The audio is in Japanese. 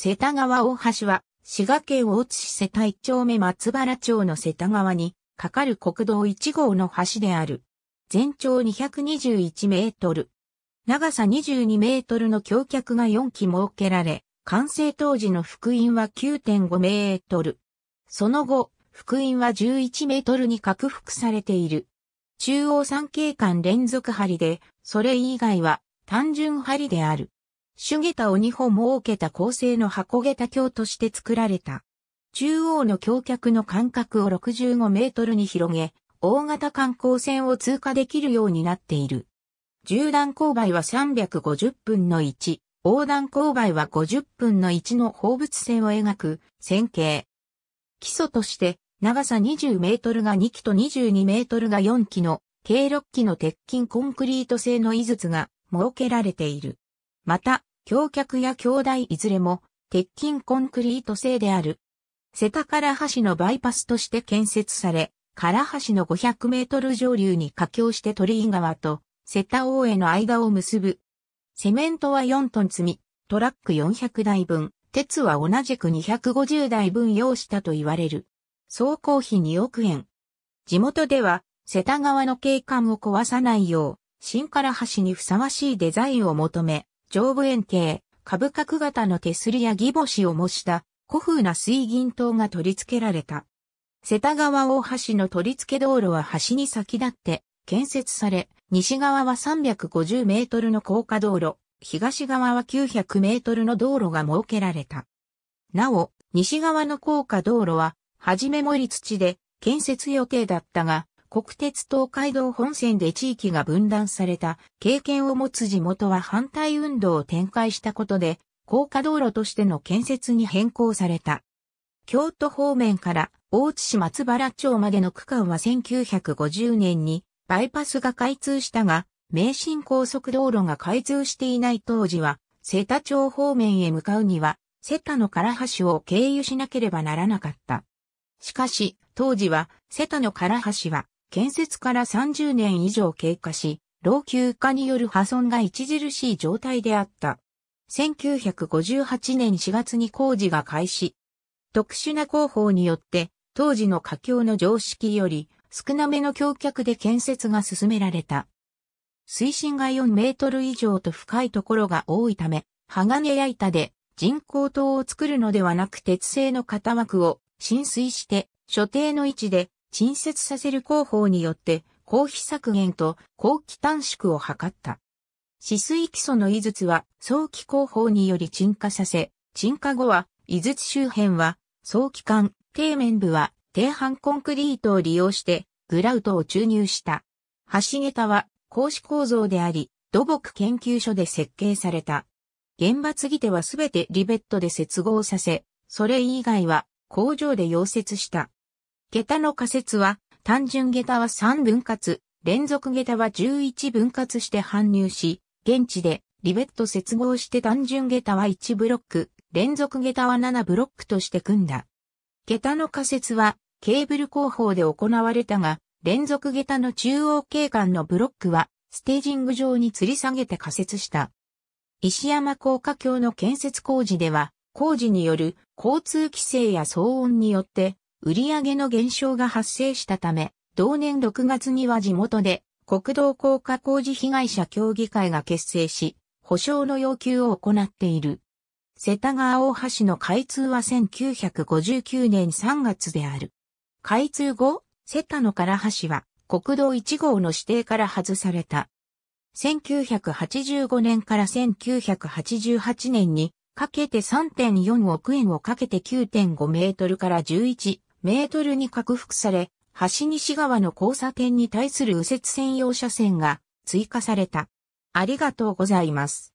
瀬田川大橋は、滋賀県大津市瀬田一丁目松原町の瀬田川に、かかる国道1号の橋である。全長221メートル。長さ22メートルの橋脚が4基設けられ、完成当時の福音は9.5メートル。その後、福音は11メートルに拡幅されている。中央三景間連続針で、それ以外は単純針である。主下駄を2本設けた構成の箱下駄橋として作られた。中央の橋脚の間隔を65メートルに広げ、大型観光船を通過できるようになっている。縦断勾配は350分の1、横断勾配は50分の1の放物線を描く線形。基礎として、長さ20メートルが2基と22メートルが4基の計6基の鉄筋コンクリート製の井筒が設けられている。また、橋脚や橋台いずれも、鉄筋コンクリート製である。瀬田から橋のバイパスとして建設され、唐橋の500メートル上流に架橋して鳥居川と瀬田大江の間を結ぶ。セメントは4トン積み、トラック400台分、鉄は同じく250台分用したと言われる。総工費2億円。地元では、瀬田川の景観を壊さないよう、新唐橋にふさわしいデザインを求め、上部円形、株角型の手すりや義母シを模した古風な水銀灯が取り付けられた。瀬田川大橋の取り付け道路は橋に先立って建設され、西側は350メートルの高架道路、東側は900メートルの道路が設けられた。なお、西側の高架道路は、はじめ盛り土で建設予定だったが、国鉄東海道本線で地域が分断された経験を持つ地元は反対運動を展開したことで、高架道路としての建設に変更された。京都方面から大津市松原町までの区間は1950年にバイパスが開通したが、名神高速道路が開通していない当時は、瀬田町方面へ向かうには、瀬田の唐橋を経由しなければならなかった。しかし、当時は、瀬田の唐橋は、建設から30年以上経過し、老朽化による破損が著しい状態であった。1958年4月に工事が開始。特殊な工法によって、当時の架橋の常識より少なめの橋脚で建設が進められた。水深が4メートル以上と深いところが多いため、鋼や板で人工島を作るのではなく鉄製の型枠を浸水して所定の位置で陳設させる工法によって、公費削減と後期短縮を図った。止水基礎の井筒は早期工法により沈下させ、沈下後は井筒周辺は早期間、底面部は低半コンクリートを利用してグラウトを注入した。橋桁は格子構造であり、土木研究所で設計された。現場継ぎ手はすべてリベットで接合させ、それ以外は工場で溶接した。下駄の仮説は、単純下駄は3分割、連続下駄は11分割して搬入し、現地でリベット接合して単純下駄は1ブロック、連続下駄は7ブロックとして組んだ。下駄の仮説は、ケーブル工法で行われたが、連続下駄の中央景観のブロックは、ステージング上に吊り下げて仮設した。石山高架橋の建設工事では、工事による交通規制や騒音によって売上の減少が発生したため、同年6月には地元で国道高架工事被害者協議会が結成し、保証の要求を行っている。世田川大橋の開通は1959年3月である。開通後、瀬田の唐橋は国道1号の指定から外された。1985年から1988年にかけて3.4億円をかけて9.5メートルから11メートルに拡幅され、橋西側の交差点に対する右折専用車線が追加された。ありがとうございます。